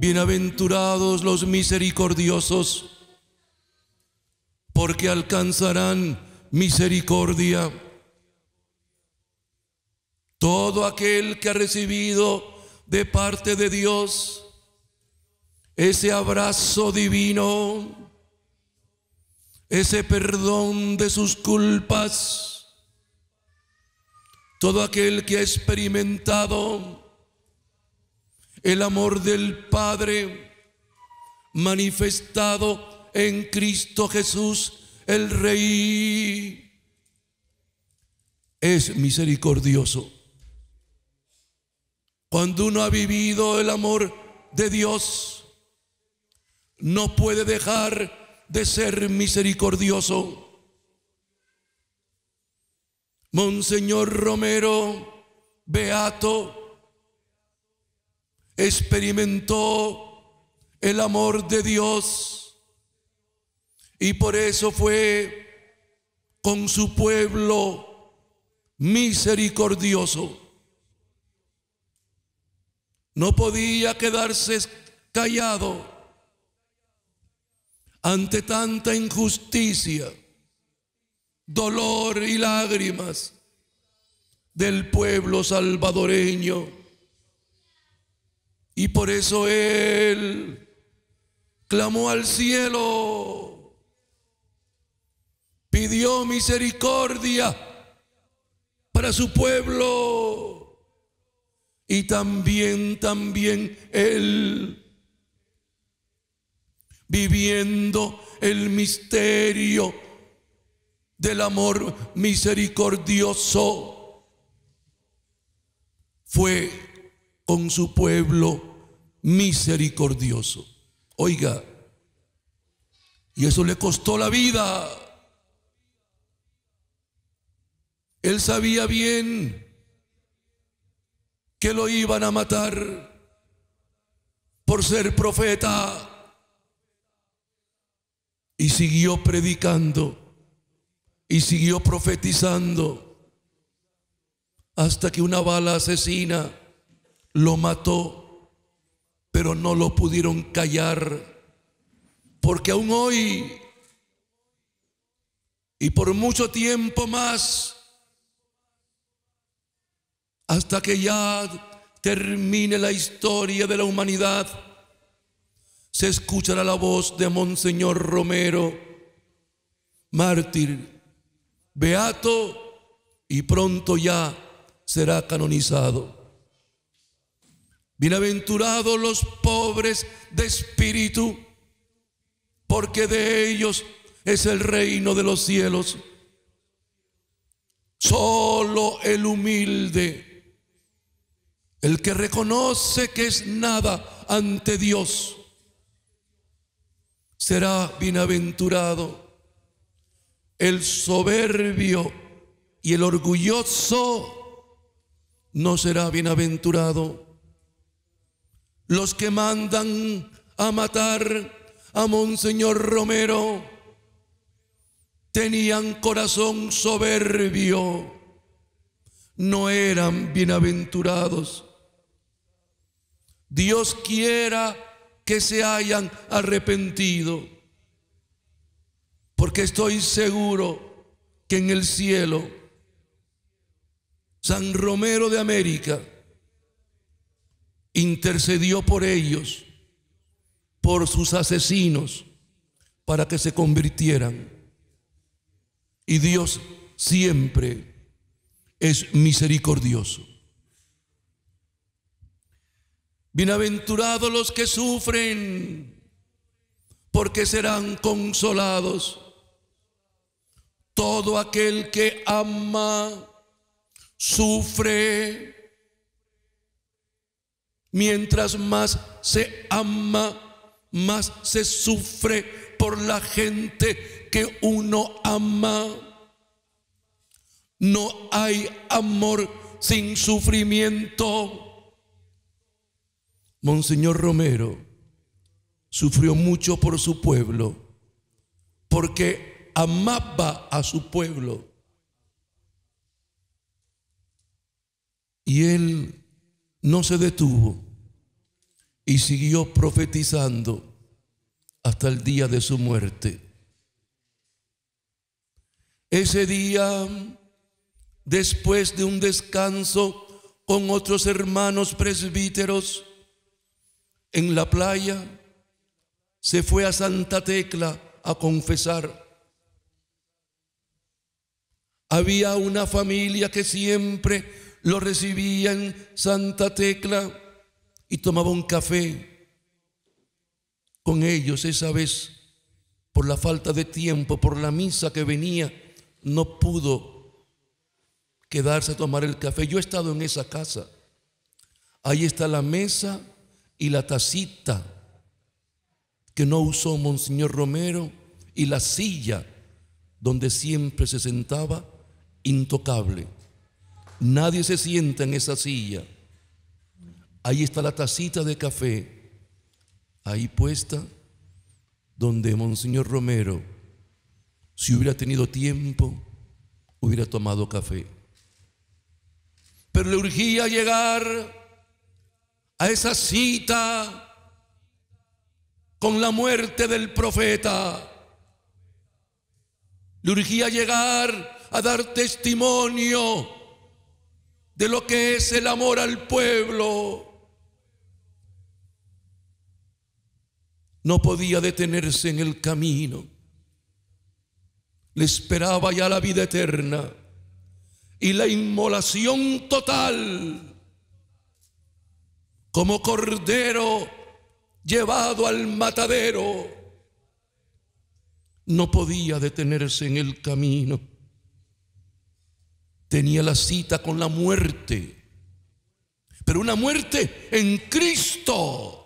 Bienaventurados los misericordiosos, porque alcanzarán misericordia. Todo aquel que ha recibido de parte de Dios ese abrazo divino, ese perdón de sus culpas, todo aquel que ha experimentado el amor del Padre manifestado en Cristo Jesús, el Rey, es misericordioso. Cuando uno ha vivido el amor de Dios, no puede dejar de ser misericordioso. Monseñor Romero, Beato, experimentó el amor de Dios y por eso fue con su pueblo misericordioso. No podía quedarse callado ante tanta injusticia, dolor y lágrimas del pueblo salvadoreño. Y por eso él clamó al cielo, pidió misericordia para su pueblo. Y también, también él, viviendo el misterio del amor misericordioso, fue con su pueblo misericordioso. Oiga, y eso le costó la vida. Él sabía bien que lo iban a matar por ser profeta. Y siguió predicando y siguió profetizando hasta que una bala asesina lo mató, pero no lo pudieron callar, porque aún hoy y por mucho tiempo más, hasta que ya termine la historia de la humanidad, se escuchará la voz de Monseñor Romero, mártir, beato, y pronto ya será canonizado. Bienaventurados los pobres de espíritu, porque de ellos es el reino de los cielos. Solo el humilde, el que reconoce que es nada ante Dios, será bienaventurado. El soberbio y el orgulloso no será bienaventurado los que mandan a matar a Monseñor Romero tenían corazón soberbio, no eran bienaventurados. Dios quiera que se hayan arrepentido, porque estoy seguro que en el cielo, San Romero de América, intercedió por ellos, por sus asesinos, para que se convirtieran. Y Dios siempre es misericordioso. Bienaventurados los que sufren, porque serán consolados. Todo aquel que ama, sufre Mientras más se ama, más se sufre por la gente que uno ama. No hay amor sin sufrimiento. Monseñor Romero sufrió mucho por su pueblo, porque amaba a su pueblo. Y él no se detuvo y siguió profetizando hasta el día de su muerte. Ese día, después de un descanso con otros hermanos presbíteros en la playa, se fue a Santa Tecla a confesar. Había una familia que siempre lo recibía en Santa Tecla y tomaba un café con ellos esa vez. Por la falta de tiempo, por la misa que venía, no pudo quedarse a tomar el café. Yo he estado en esa casa. Ahí está la mesa y la tacita que no usó Monseñor Romero y la silla donde siempre se sentaba intocable. Nadie se sienta en esa silla. Ahí está la tacita de café, ahí puesta, donde Monseñor Romero, si hubiera tenido tiempo, hubiera tomado café. Pero le urgía llegar a esa cita con la muerte del profeta. Le urgía llegar a dar testimonio de lo que es el amor al pueblo. No podía detenerse en el camino. Le esperaba ya la vida eterna y la inmolación total. Como cordero llevado al matadero, no podía detenerse en el camino tenía la cita con la muerte, pero una muerte en Cristo.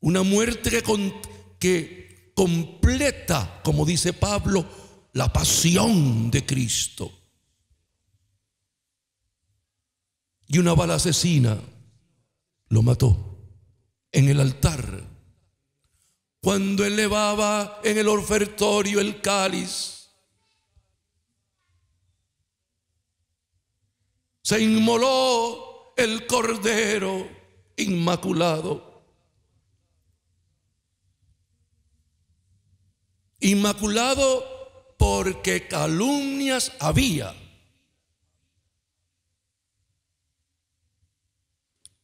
Una muerte que, completa, como dice Pablo, la pasión de Cristo. Y una bala asesina lo mató en el altar. Cuando elevaba en el ofertorio el cáliz, se inmoló el Cordero Inmaculado. Inmaculado porque calumnias había.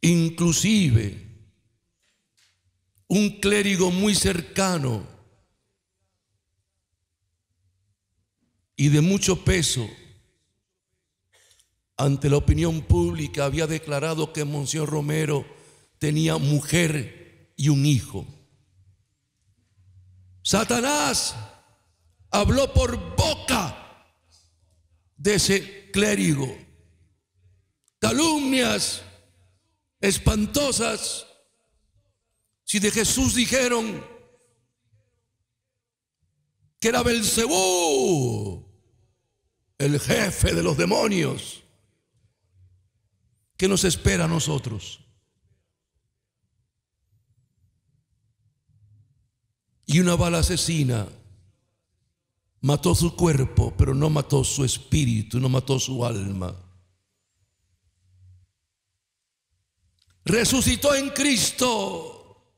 Inclusive un clérigo muy cercano y de mucho peso ante la opinión pública había declarado que Monseñor Romero tenía mujer y un hijo. Satanás habló por boca de ese clérigo. Calumnias espantosas. Si de Jesús dijeron que era Belcebú, el jefe de los demonios, Qué nos espera a nosotros. Y una bala asesina mató su cuerpo, pero no mató su espíritu, no mató su alma. Resucitó en Cristo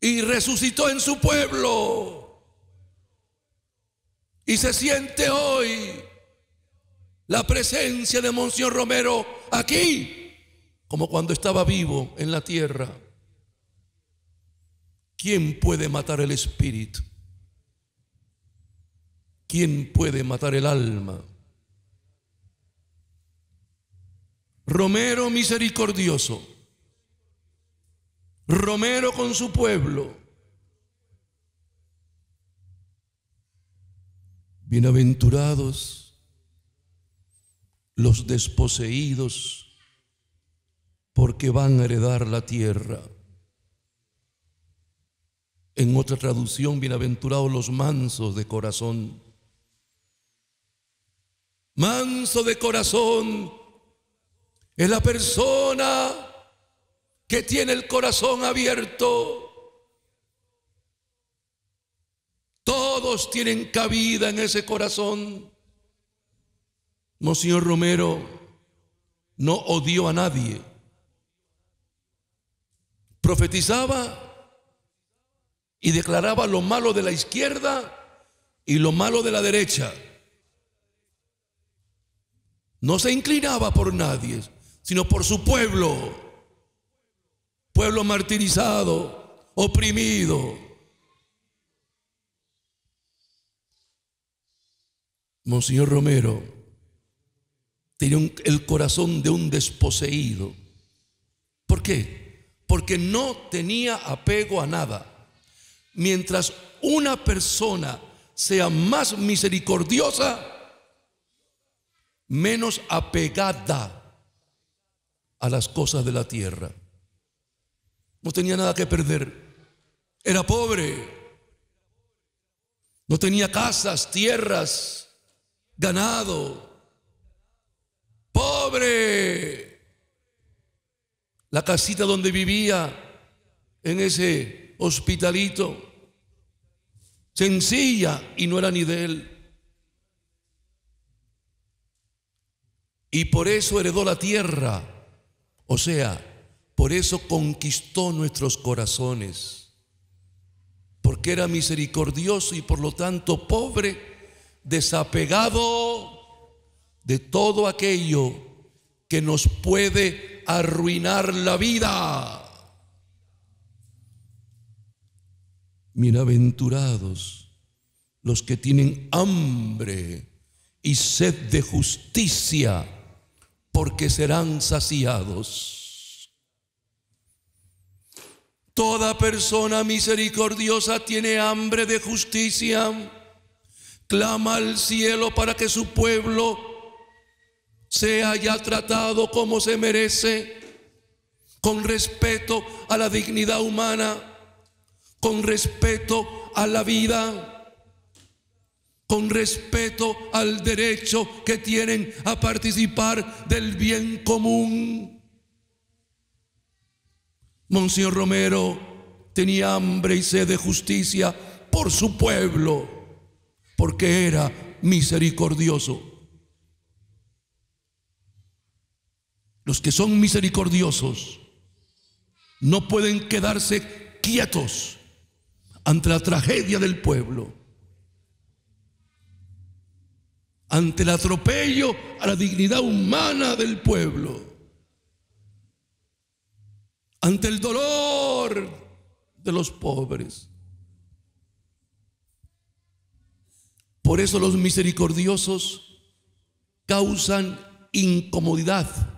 y resucitó en su pueblo. Y se siente hoy la presencia de Monseñor Romero aquí, como cuando estaba vivo en la tierra. ¿Quién puede matar el espíritu? ¿Quién puede matar el alma? Romero misericordioso, Romero con su pueblo. Bienaventurados los desposeídos, porque van a heredar la tierra. En otra traducción, bienaventurados los mansos de corazón. Manso de corazón es la persona que tiene el corazón abierto. Todos tienen cabida en ese corazón. Monseñor Romero no odió a nadie. Profetizaba y declaraba lo malo de la izquierda y lo malo de la derecha. No se inclinaba por nadie, sino por su pueblo. Pueblo martirizado, oprimido. Monseñor Romero el corazón de un desposeído. ¿Por qué? Porque no tenía apego a nada. Mientras una persona sea más misericordiosa, menos apegada a las cosas de la tierra. No tenía nada que perder. Era pobre. No tenía casas, tierras, ganado pobre. La casita donde vivía en ese hospitalito, sencilla y no era ni de él. Y por eso heredó la tierra. O sea, por eso conquistó nuestros corazones, porque era misericordioso y por lo tanto pobre, desapegado de todo aquello que nos puede arruinar la vida. Bienaventurados los que tienen hambre y sed de justicia, porque serán saciados. Toda persona misericordiosa tiene hambre de justicia, clama al cielo para que su pueblo se haya tratado como se merece, con respeto a la dignidad humana, con respeto a la vida, con respeto al derecho que tienen a participar del bien común. Monseñor Romero tenía hambre y sed de justicia por su pueblo, porque era misericordioso. Los que son misericordiosos no pueden quedarse quietos ante la tragedia del pueblo, ante el atropello a la dignidad humana del pueblo, ante el dolor de los pobres. Por eso los misericordiosos causan incomodidad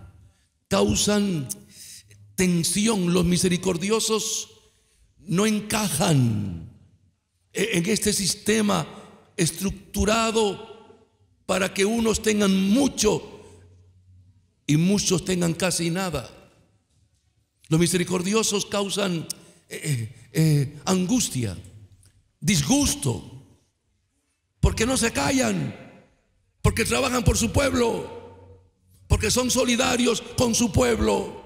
causan tensión. Los misericordiosos no encajan e-, en este sistema estructurado para que unos tengan mucho y muchos tengan casi nada. Los misericordiosos causan eh, eh, eh, angustia, disgusto, porque no se callan, porque trabajan por su pueblo porque son solidarios con su pueblo.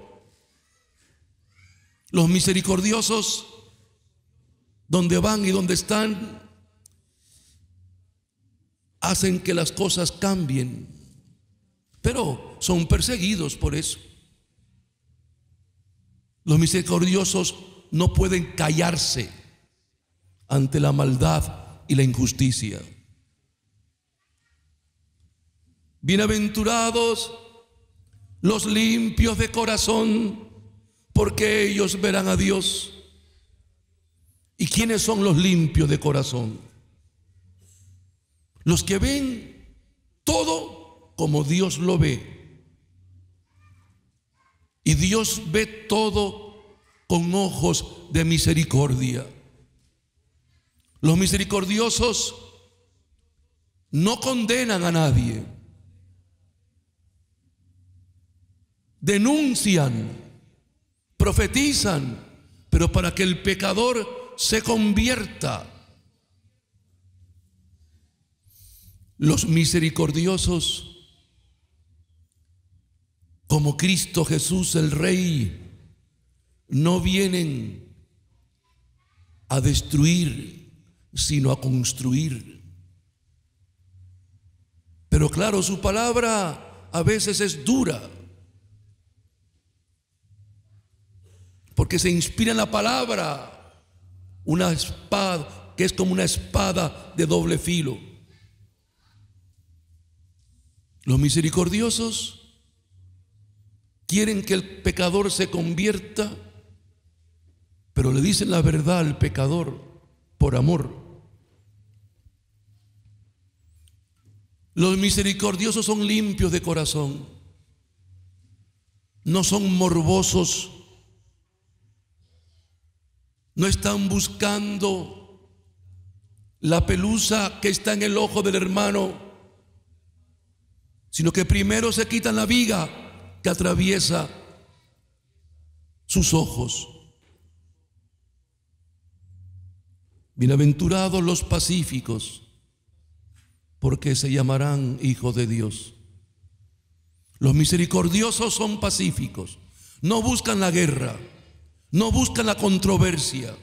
Los misericordiosos, donde van y donde están, hacen que las cosas cambien, pero son perseguidos por eso. Los misericordiosos no pueden callarse ante la maldad y la injusticia. Bienaventurados los limpios de corazón, porque ellos verán a Dios. ¿Y quiénes son los limpios de corazón? Los que ven todo como Dios lo ve. Y Dios ve todo con ojos de misericordia. Los misericordiosos no condenan a nadie. denuncian, profetizan, pero para que el pecador se convierta. Los misericordiosos, como Cristo Jesús el Rey, no vienen a destruir, sino a construir. Pero claro, su palabra a veces es dura porque se inspira en la palabra, una espada que es como una espada de doble filo. Los misericordiosos quieren que el pecador se convierta, pero le dicen la verdad al pecador por amor. Los misericordiosos son limpios de corazón, no son morbosos no están buscando la pelusa que está en el ojo del hermano, sino que primero se quitan la viga que atraviesa sus ojos. Bienaventurados los pacíficos, porque se llamarán hijos de Dios. Los misericordiosos son pacíficos, no buscan la guerra no buscan la controversia.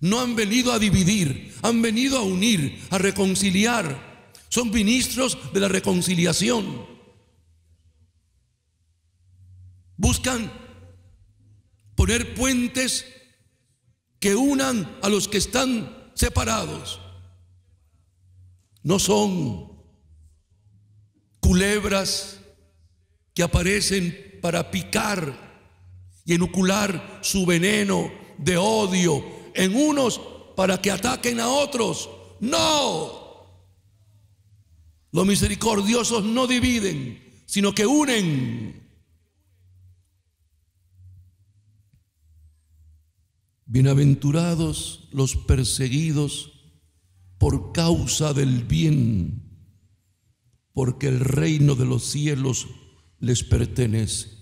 No han venido a dividir, han venido a unir, a reconciliar. Son ministros de la reconciliación. Buscan poner puentes que unan a los que están separados. No son culebras que aparecen para picar y inocular su veneno de odio en unos para que ataquen a otros. No. Los misericordiosos no dividen, sino que unen. Bienaventurados los perseguidos por causa del bien, porque el reino de los cielos les pertenece.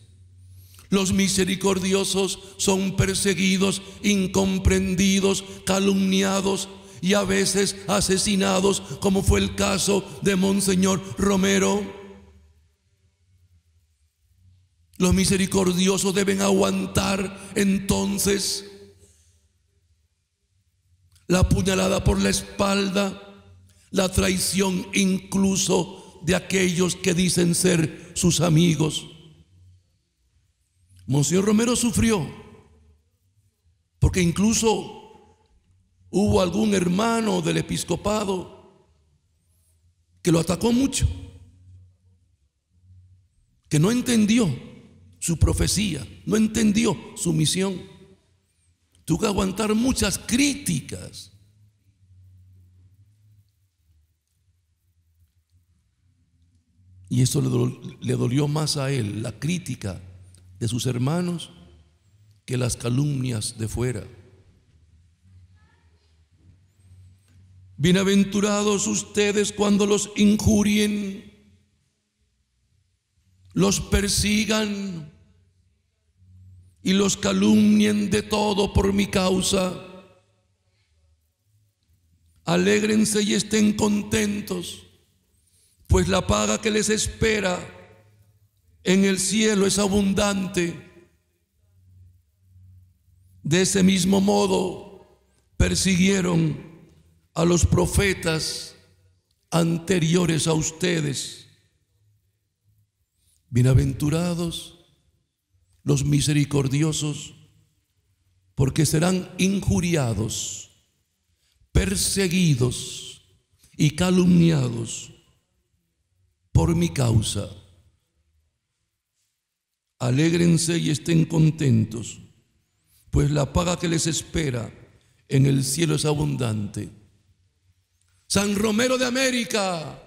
Los misericordiosos son perseguidos, incomprendidos, calumniados y a veces asesinados, como fue el caso de Monseñor Romero. Los misericordiosos deben aguantar entonces la puñalada por la espalda, la traición incluso de aquellos que dicen ser sus amigos. Monseñor Romero sufrió, porque incluso hubo algún hermano del episcopado que lo atacó mucho, que no entendió su profecía, no entendió su misión. Tuvo que aguantar muchas críticas. Y eso le dolió, le dolió más a él, la crítica de sus hermanos que las calumnias de fuera. Bienaventurados ustedes cuando los injurien, los persigan y los calumnien de todo por mi causa. Alégrense y estén contentos, pues la paga que les espera en el cielo es abundante. De ese mismo modo persiguieron a los profetas anteriores a ustedes. Bienaventurados los misericordiosos, porque serán injuriados, perseguidos y calumniados por mi causa. Alégrense y estén contentos, pues la paga que les espera en el cielo es abundante. San Romero de América,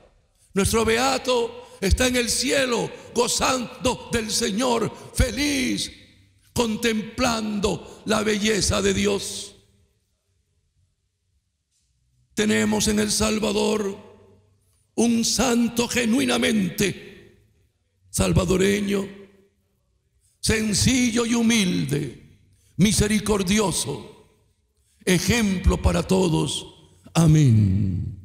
nuestro beato, está en el cielo gozando del Señor, feliz, contemplando la belleza de Dios. Tenemos en El Salvador un santo genuinamente salvadoreño, sencillo y humilde, misericordioso, ejemplo para todos. Amén.